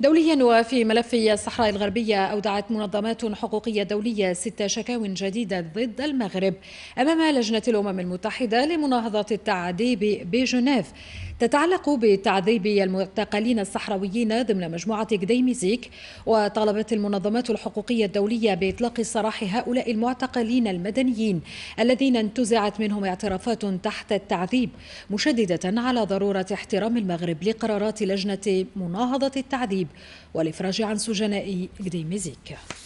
دوليا وفي ملف الصحراء الغربية أودعت منظمات حقوقية دولية ست شكاوى جديدة ضد المغرب أمام لجنة الأمم المتحدة لمناهضة التعذيب بجنيف تتعلق بتعذيب المعتقلين الصحراويين ضمن مجموعة قديميزيك وطالبت المنظمات الحقوقية الدولية بإطلاق سراح هؤلاء المعتقلين المدنيين الذين انتزعت منهم اعترافات تحت التعذيب مشددة على ضرورة احترام المغرب لقرارات لجنة مناهضة التعذيب والإفراج عن سجناء قديميزيك